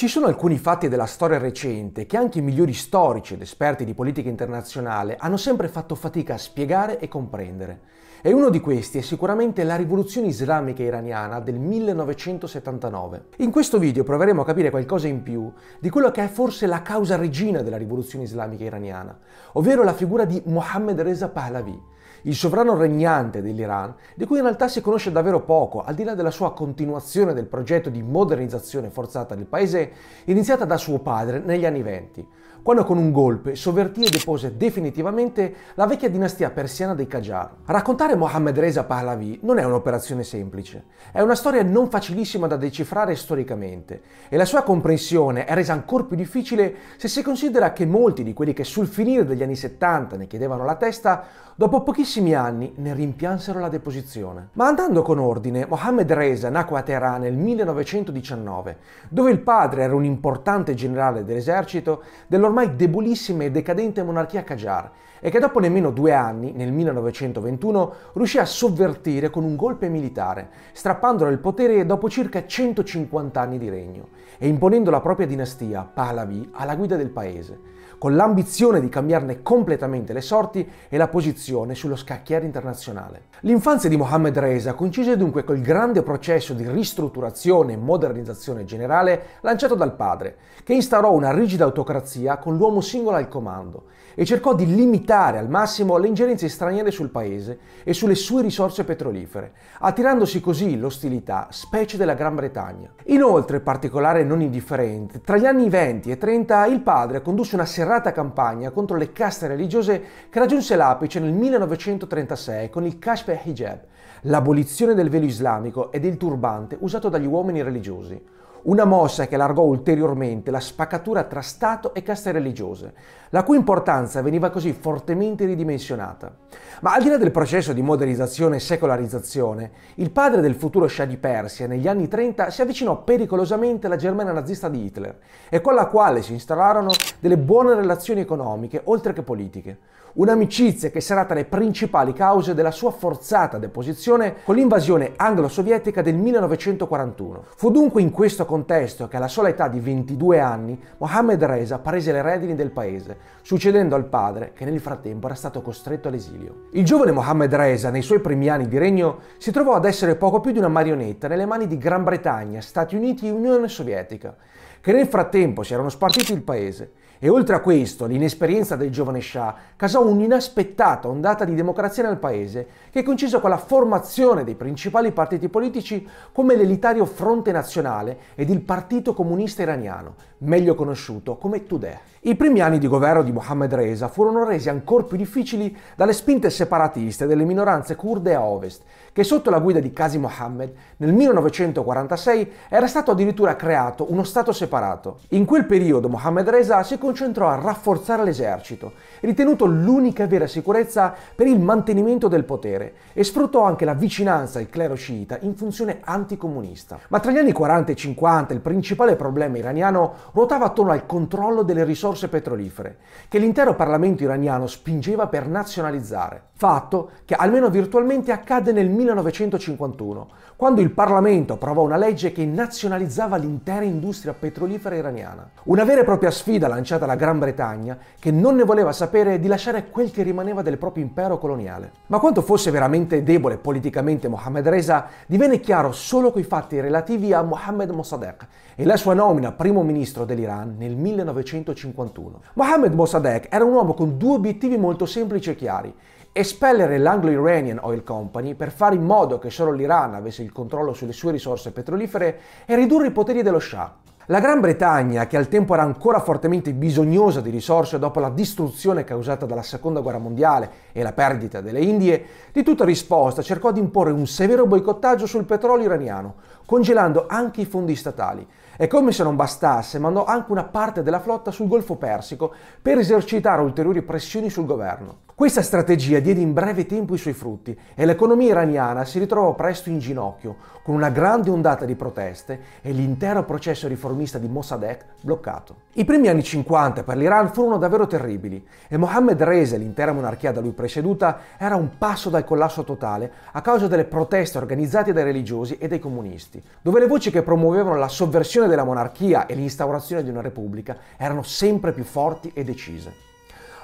Ci sono alcuni fatti della storia recente che anche i migliori storici ed esperti di politica internazionale hanno sempre fatto fatica a spiegare e comprendere. E uno di questi è sicuramente la rivoluzione islamica iraniana del 1979. In questo video proveremo a capire qualcosa in più di quello che è forse la causa regina della rivoluzione islamica iraniana, ovvero la figura di Mohammed Reza Pahlavi, il sovrano regnante dell'Iran, di cui in realtà si conosce davvero poco, al di là della sua continuazione del progetto di modernizzazione forzata del paese iniziata da suo padre negli anni venti, quando con un golpe sovvertì e depose definitivamente la vecchia dinastia persiana dei Qajar. Raccontare Mohammed Reza Pahlavi non è un'operazione semplice, è una storia non facilissima da decifrare storicamente e la sua comprensione è resa ancora più difficile se si considera che molti di quelli che sul finire degli anni 70 ne chiedevano la testa, dopo pochissimo pochissimi anni ne rimpiansero la deposizione. Ma andando con ordine, Mohammed Reza nacque a Teheran nel 1919, dove il padre era un importante generale dell'esercito dell'ormai debolissima e decadente monarchia Qajar e che dopo nemmeno due anni, nel 1921, riuscì a sovvertire con un golpe militare, strappandolo il potere dopo circa 150 anni di regno e imponendo la propria dinastia, Pahlavi, alla guida del paese con l'ambizione di cambiarne completamente le sorti e la posizione sullo scacchiere internazionale. L'infanzia di Mohammed Reza coincise dunque col grande processo di ristrutturazione e modernizzazione generale lanciato dal padre, che instaurò una rigida autocrazia con l'uomo singolo al comando e cercò di limitare al massimo le ingerenze straniere sul paese e sulle sue risorse petrolifere, attirandosi così l'ostilità, specie della Gran Bretagna. Inoltre, particolare non indifferente, tra gli anni 20 e 30 il padre condusse una serata serrata campagna contro le caste religiose che raggiunse l'apice nel 1936 con il Kashf Hijab, l'abolizione del velo islamico e del turbante usato dagli uomini religiosi una mossa che allargò ulteriormente la spaccatura tra Stato e caste religiose, la cui importanza veniva così fortemente ridimensionata. Ma al di là del processo di modernizzazione e secolarizzazione, il padre del futuro Shah di Persia negli anni 30 si avvicinò pericolosamente alla Germania nazista di Hitler e con la quale si installarono delle buone relazioni economiche oltre che politiche. Un'amicizia che sarà tra le principali cause della sua forzata deposizione con l'invasione anglo-sovietica del 1941. Fu dunque in questo contesto che alla sola età di 22 anni Mohammed Reza prese le redini del paese, succedendo al padre che nel frattempo era stato costretto all'esilio. Il giovane Mohammed Reza, nei suoi primi anni di regno, si trovò ad essere poco più di una marionetta nelle mani di Gran Bretagna, Stati Uniti e Unione Sovietica che nel frattempo si erano spartiti il paese e oltre a questo l'inesperienza del giovane Shah causò un'inaspettata ondata di democrazia nel paese che coinciso con la formazione dei principali partiti politici come l'elitario Fronte Nazionale ed il Partito Comunista Iraniano, meglio conosciuto come Tudeh. I primi anni di governo di Mohammed Reza furono resi ancora più difficili dalle spinte separatiste delle minoranze kurde a ovest, che sotto la guida di Qazi Mohammed nel 1946 era stato addirittura creato uno Stato separato. In quel periodo Mohammed Reza si concentrò a rafforzare l'esercito, ritenuto l'unica vera sicurezza per il mantenimento del potere, e sfruttò anche la vicinanza al clero sciita in funzione anticomunista. Ma tra gli anni 40 e 50 il principale problema iraniano ruotava attorno al controllo delle risorse risorse petrolifere, che l'intero Parlamento iraniano spingeva per nazionalizzare, fatto che almeno virtualmente accadde nel 1951, quando il Parlamento approvò una legge che nazionalizzava l'intera industria petrolifera iraniana. Una vera e propria sfida lanciata alla Gran Bretagna, che non ne voleva sapere di lasciare quel che rimaneva del proprio impero coloniale. Ma quanto fosse veramente debole politicamente Mohammed Reza divenne chiaro solo coi fatti relativi a Mohammed Mossadegh, e la sua nomina primo ministro dell'Iran nel 1951. Mohammed Mossadegh era un uomo con due obiettivi molto semplici e chiari. Espellere l'Anglo-Iranian Oil Company per fare in modo che solo l'Iran avesse il controllo sulle sue risorse petrolifere e ridurre i poteri dello Shah. La Gran Bretagna, che al tempo era ancora fortemente bisognosa di risorse dopo la distruzione causata dalla Seconda Guerra Mondiale e la perdita delle Indie, di tutta risposta cercò di imporre un severo boicottaggio sul petrolio iraniano, congelando anche i fondi statali, e come se non bastasse, mandò anche una parte della flotta sul Golfo Persico per esercitare ulteriori pressioni sul governo. Questa strategia diede in breve tempo i suoi frutti e l'economia iraniana si ritrovò presto in ginocchio, con una grande ondata di proteste e l'intero processo riformista di Mossadegh bloccato. I primi anni 50 per l'Iran furono davvero terribili e Mohammed Reza l'intera monarchia da lui presieduta era un passo dal collasso totale a causa delle proteste organizzate dai religiosi e dai comunisti, dove le voci che promuovevano la sovversione della monarchia e l'instaurazione di una repubblica erano sempre più forti e decise.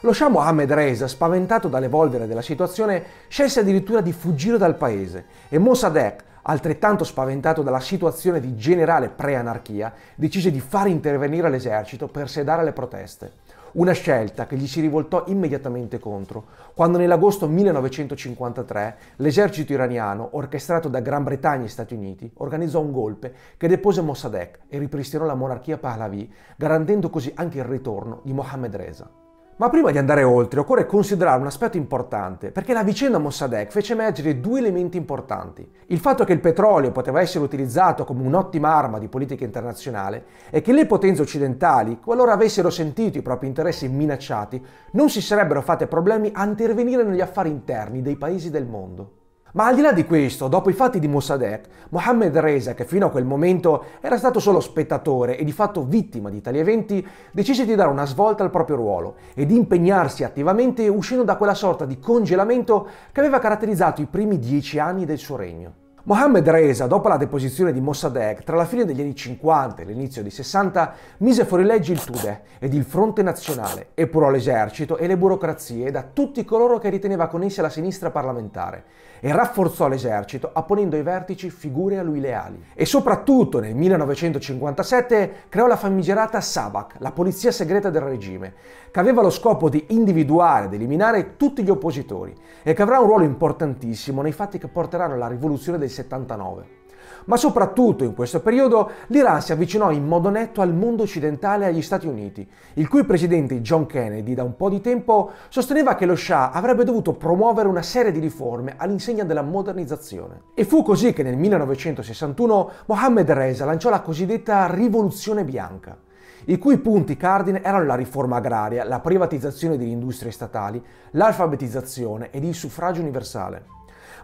Lo scià Mohammed Reza, spaventato dall'evolvere della situazione, scelse addirittura di fuggire dal paese e Mossadegh, altrettanto spaventato dalla situazione di generale pre-anarchia, decise di far intervenire l'esercito per sedare le proteste. Una scelta che gli si rivoltò immediatamente contro, quando nell'agosto 1953 l'esercito iraniano, orchestrato da Gran Bretagna e Stati Uniti, organizzò un golpe che depose Mossadegh e ripristinò la monarchia Pahlavi, garantendo così anche il ritorno di Mohammed Reza. Ma prima di andare oltre occorre considerare un aspetto importante, perché la vicenda Mossadegh fece emergere due elementi importanti. Il fatto che il petrolio poteva essere utilizzato come un'ottima arma di politica internazionale e che le potenze occidentali, qualora avessero sentito i propri interessi minacciati, non si sarebbero fatte problemi a intervenire negli affari interni dei paesi del mondo. Ma al di là di questo, dopo i fatti di Mossadegh, Mohammed Reza, che fino a quel momento era stato solo spettatore e di fatto vittima di tali eventi, decise di dare una svolta al proprio ruolo e di impegnarsi attivamente uscendo da quella sorta di congelamento che aveva caratterizzato i primi dieci anni del suo regno. Mohammed Reza, dopo la deposizione di Mossadegh, tra la fine degli anni 50 e l'inizio dei 60, mise fuori legge il Tude ed il Fronte Nazionale, epurò l'esercito e le burocrazie da tutti coloro che riteneva connessi alla sinistra parlamentare e rafforzò l'esercito apponendo ai vertici figure a lui leali. E soprattutto nel 1957 creò la famigerata Sabak, la polizia segreta del regime, che aveva lo scopo di individuare ed eliminare tutti gli oppositori e che avrà un ruolo importantissimo nei fatti che porteranno alla rivoluzione del 79. Ma soprattutto in questo periodo l'Iran si avvicinò in modo netto al mondo occidentale e agli Stati Uniti, il cui presidente John Kennedy da un po' di tempo sosteneva che lo Shah avrebbe dovuto promuovere una serie di riforme all'insegna della modernizzazione. E fu così che nel 1961 Mohammed Reza lanciò la cosiddetta rivoluzione bianca i cui punti cardine erano la riforma agraria, la privatizzazione delle industrie statali, l'alfabetizzazione ed il suffragio universale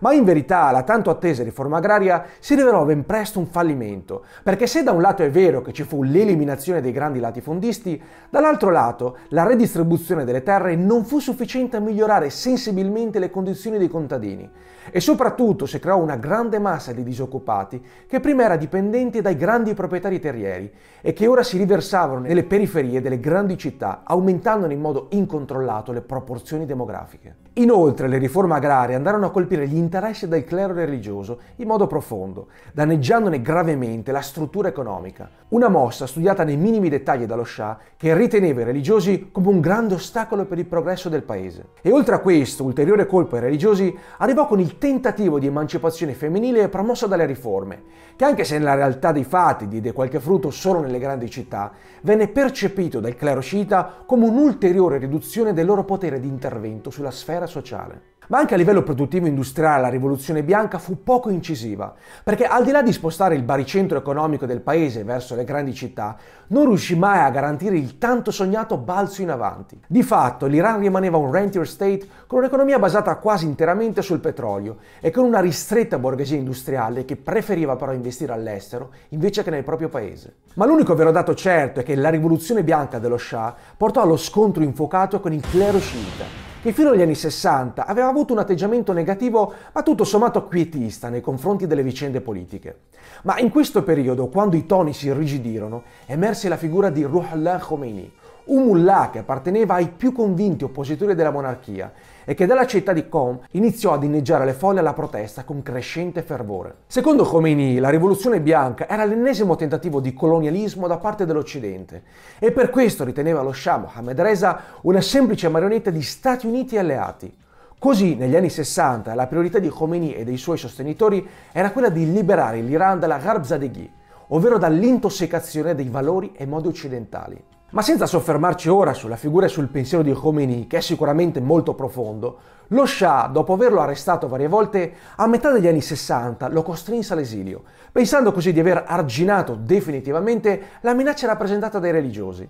ma in verità la tanto attesa riforma agraria si rivelò ben presto un fallimento, perché se da un lato è vero che ci fu l'eliminazione dei grandi latifondisti, dall'altro lato la redistribuzione delle terre non fu sufficiente a migliorare sensibilmente le condizioni dei contadini e soprattutto si creò una grande massa di disoccupati che prima era dipendente dai grandi proprietari terrieri e che ora si riversavano nelle periferie delle grandi città, aumentandone in modo incontrollato le proporzioni demografiche. Inoltre le riforme agrarie andarono a colpire gli interessi del clero religioso in modo profondo, danneggiandone gravemente la struttura economica. Una mossa studiata nei minimi dettagli dallo Shah che riteneva i religiosi come un grande ostacolo per il progresso del paese. E oltre a questo ulteriore colpo ai religiosi arrivò con il tentativo di emancipazione femminile promosso dalle riforme, che anche se nella realtà dei fatti diede qualche frutto solo nelle grandi città, venne percepito dal clero sciita come un'ulteriore riduzione del loro potere di intervento sulla sfera guerra sociale. Ma anche a livello produttivo industriale la rivoluzione bianca fu poco incisiva, perché al di là di spostare il baricentro economico del paese verso le grandi città, non riuscì mai a garantire il tanto sognato balzo in avanti. Di fatto l'Iran rimaneva un rentier state con un'economia basata quasi interamente sul petrolio e con una ristretta borghesia industriale che preferiva però investire all'estero invece che nel proprio paese. Ma l'unico vero dato certo è che la rivoluzione bianca dello Shah portò allo scontro infuocato con il clero sciita che fino agli anni 60 aveva avuto un atteggiamento negativo ma tutto sommato quietista nei confronti delle vicende politiche. Ma in questo periodo, quando i toni si irrigidirono, emerse la figura di Ruhollah Khomeini, un mullah che apparteneva ai più convinti oppositori della monarchia e che dalla città di Qom iniziò ad inneggiare le folle alla protesta con crescente fervore. Secondo Khomeini, la rivoluzione bianca era l'ennesimo tentativo di colonialismo da parte dell'Occidente e per questo riteneva lo Shah Mohammed Reza una semplice marionetta di Stati Uniti e alleati. Così, negli anni 60, la priorità di Khomeini e dei suoi sostenitori era quella di liberare l'Iran dalla Garbzadeghi, ovvero dall'intossicazione dei valori e modi occidentali. Ma senza soffermarci ora sulla figura e sul pensiero di Khomeini, che è sicuramente molto profondo, lo Shah, dopo averlo arrestato varie volte, a metà degli anni 60 lo costrinse all'esilio, pensando così di aver arginato definitivamente la minaccia rappresentata dai religiosi.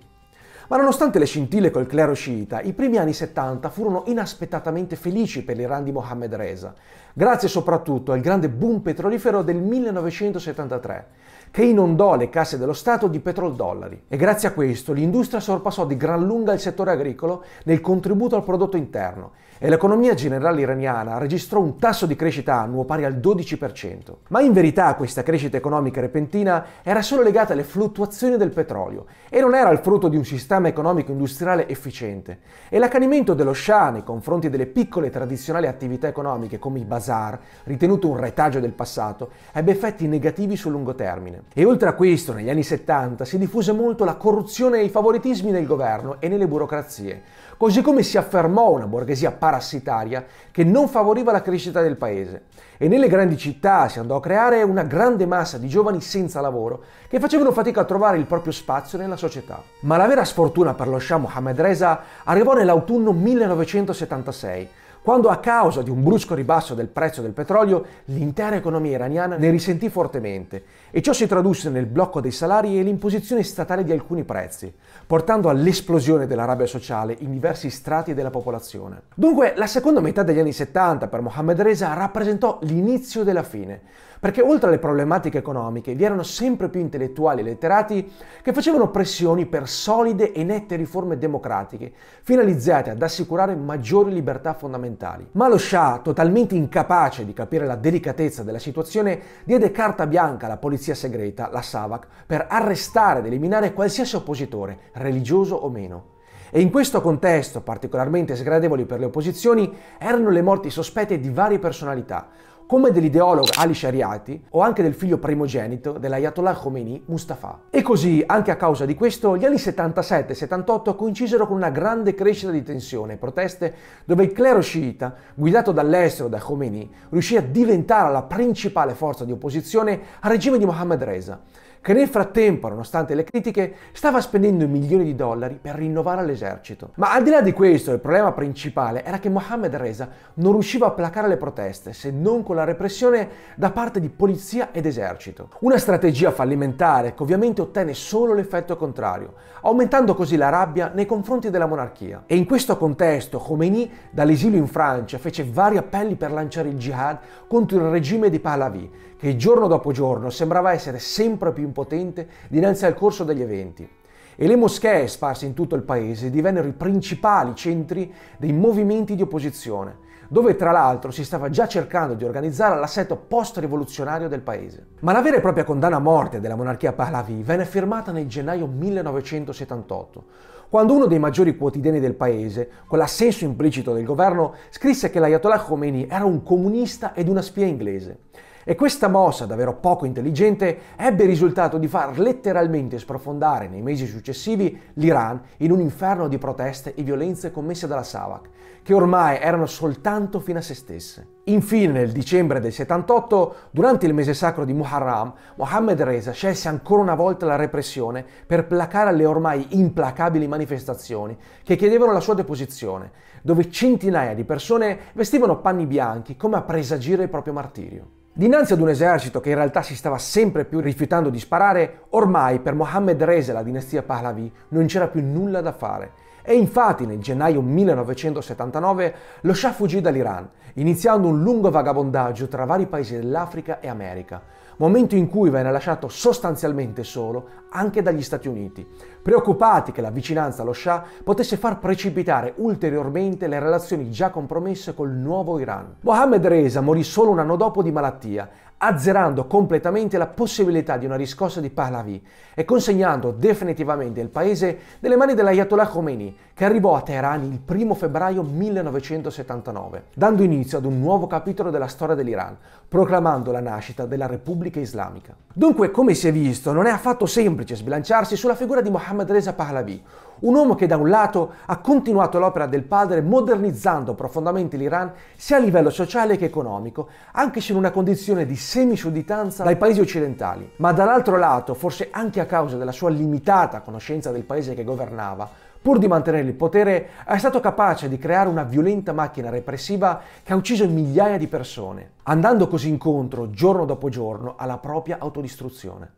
Ma nonostante le scintille col clero sciita, i primi anni 70 furono inaspettatamente felici per l'Iran di Mohammed Reza, grazie soprattutto al grande boom petrolifero del 1973, che inondò le casse dello Stato di petrol e grazie a questo l'industria sorpassò di gran lunga il settore agricolo nel contributo al prodotto interno e l'economia generale iraniana registrò un tasso di crescita annuo pari al 12%. Ma in verità questa crescita economica repentina era solo legata alle fluttuazioni del petrolio e non era il frutto di un sistema economico-industriale efficiente. E l'accanimento dello Shah nei confronti delle piccole tradizionali attività economiche come i bazar, ritenuto un retaggio del passato, ebbe effetti negativi sul lungo termine. E oltre a questo, negli anni 70 si diffuse molto la corruzione e i favoritismi nel governo e nelle burocrazie, così come si affermò una borghesia parassitaria che non favoriva la crescita del paese. E nelle grandi città si andò a creare una grande massa di giovani senza lavoro che facevano fatica a trovare il proprio spazio nella società. Ma la vera sfortuna per lo Shah Mohammed Reza arrivò nell'autunno 1976, quando a causa di un brusco ribasso del prezzo del petrolio l'intera economia iraniana ne risentì fortemente e ciò si tradusse nel blocco dei salari e l'imposizione statale di alcuni prezzi, portando all'esplosione della rabbia sociale in diversi strati della popolazione. Dunque, la seconda metà degli anni 70 per Mohammed Reza rappresentò l'inizio della fine perché oltre alle problematiche economiche vi erano sempre più intellettuali e letterati che facevano pressioni per solide e nette riforme democratiche, finalizzate ad assicurare maggiori libertà fondamentali. Ma lo Shah, totalmente incapace di capire la delicatezza della situazione, diede carta bianca alla polizia segreta, la SAVAC, per arrestare ed eliminare qualsiasi oppositore, religioso o meno. E in questo contesto, particolarmente sgradevoli per le opposizioni, erano le morti sospette di varie personalità, come dell'ideologo Ali Shariati o anche del figlio primogenito dell'Ayatollah Khomeini Mustafa. E così, anche a causa di questo, gli anni 77 e 78 coincisero con una grande crescita di tensione e proteste dove il clero sciita, guidato dall'estero da Khomeini, riuscì a diventare la principale forza di opposizione al regime di Mohammed Reza che nel frattempo, nonostante le critiche, stava spendendo milioni di dollari per rinnovare l'esercito. Ma al di là di questo, il problema principale era che Mohammed Reza non riusciva a placare le proteste se non con la repressione da parte di polizia ed esercito. Una strategia fallimentare che ovviamente ottenne solo l'effetto contrario, aumentando così la rabbia nei confronti della monarchia. E in questo contesto Khomeini, dall'esilio in Francia, fece vari appelli per lanciare il jihad contro il regime di Pahlavi, che giorno dopo giorno sembrava essere sempre più impotente dinanzi al corso degli eventi e le moschee sparse in tutto il paese divennero i principali centri dei movimenti di opposizione, dove tra l'altro si stava già cercando di organizzare l'assetto post-rivoluzionario del paese. Ma la vera e propria condanna a morte della monarchia Pahlavi venne firmata nel gennaio 1978, quando uno dei maggiori quotidiani del paese, con l'assenso implicito del governo, scrisse che l'Ayatollah Khomeini era un comunista ed una spia inglese e questa mossa, davvero poco intelligente, ebbe il risultato di far letteralmente sprofondare nei mesi successivi l'Iran in un inferno di proteste e violenze commesse dalla Savak, che ormai erano soltanto fino a se stesse. Infine, nel dicembre del 78, durante il mese sacro di Muharram, Mohammed Reza scelse ancora una volta la repressione per placare le ormai implacabili manifestazioni che chiedevano la sua deposizione, dove centinaia di persone vestivano panni bianchi come a presagire il proprio martirio. Dinanzi ad un esercito che in realtà si stava sempre più rifiutando di sparare, ormai per Mohammed Reza e la dinastia Pahlavi non c'era più nulla da fare. E infatti nel gennaio 1979 lo Shah fuggì dall'Iran, iniziando un lungo vagabondaggio tra vari paesi dell'Africa e America, momento in cui venne lasciato sostanzialmente solo anche dagli Stati Uniti, preoccupati che la vicinanza allo Shah potesse far precipitare ulteriormente le relazioni già compromesse col nuovo Iran. Mohammed Reza morì solo un anno dopo di malattia, azzerando completamente la possibilità di una riscossa di Pahlavi e consegnando definitivamente il paese nelle mani dell'Ayatollah Khomeini, che arrivò a Teheran il 1 febbraio 1979, dando inizio ad un nuovo capitolo della storia dell'Iran, proclamando la nascita della Repubblica Islamica. Dunque, come si è visto, non è affatto semplice sbilanciarsi sulla figura di Mohammad Reza Pahlavi, un uomo che da un lato ha continuato l'opera del padre modernizzando profondamente l'Iran sia a livello sociale che economico, anche se in una condizione di semisudditanza dai paesi occidentali, ma dall'altro lato, forse anche a causa della sua limitata conoscenza del paese che governava, pur di mantenere il potere, è stato capace di creare una violenta macchina repressiva che ha ucciso migliaia di persone, andando così incontro giorno dopo giorno alla propria autodistruzione.